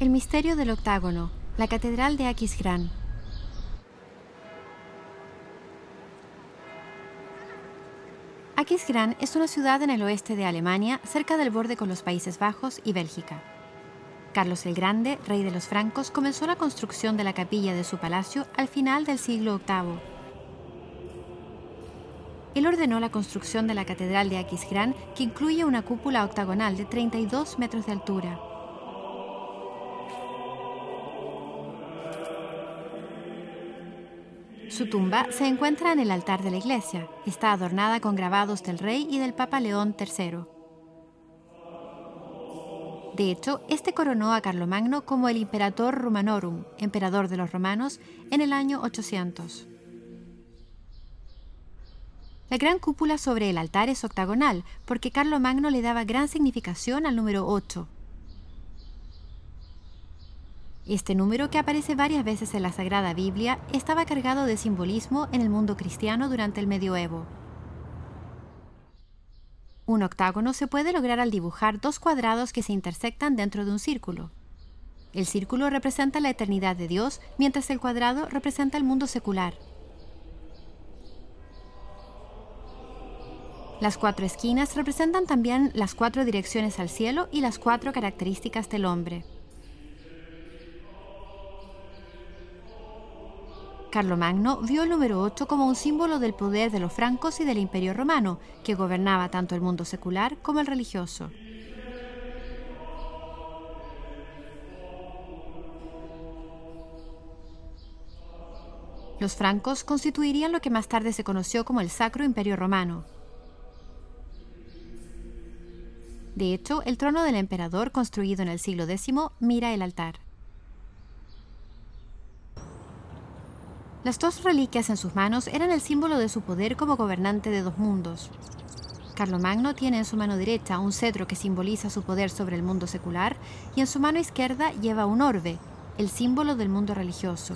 El misterio del octágono, la Catedral de Aquisgrán. Aquisgrán es una ciudad en el oeste de Alemania, cerca del borde con los Países Bajos y Bélgica. Carlos el Grande, rey de los francos, comenzó la construcción de la capilla de su palacio al final del siglo VIII. Él ordenó la construcción de la Catedral de Aquisgrán, que incluye una cúpula octagonal de 32 metros de altura. Su tumba se encuentra en el altar de la iglesia. Está adornada con grabados del rey y del Papa León III. De hecho, este coronó a Carlomagno como el Imperator Romanorum, emperador de los romanos, en el año 800. La gran cúpula sobre el altar es octagonal, porque Carlomagno le daba gran significación al número 8, este número, que aparece varias veces en la Sagrada Biblia, estaba cargado de simbolismo en el mundo cristiano durante el medioevo. Un octágono se puede lograr al dibujar dos cuadrados que se intersectan dentro de un círculo. El círculo representa la eternidad de Dios, mientras el cuadrado representa el mundo secular. Las cuatro esquinas representan también las cuatro direcciones al cielo y las cuatro características del hombre. Carlomagno vio el número 8 como un símbolo del poder de los francos y del imperio romano, que gobernaba tanto el mundo secular como el religioso. Los francos constituirían lo que más tarde se conoció como el Sacro Imperio Romano. De hecho, el trono del emperador, construido en el siglo X, mira el altar. Las dos reliquias en sus manos eran el símbolo de su poder como gobernante de dos mundos. Carlomagno tiene en su mano derecha un cetro que simboliza su poder sobre el mundo secular y en su mano izquierda lleva un orbe, el símbolo del mundo religioso.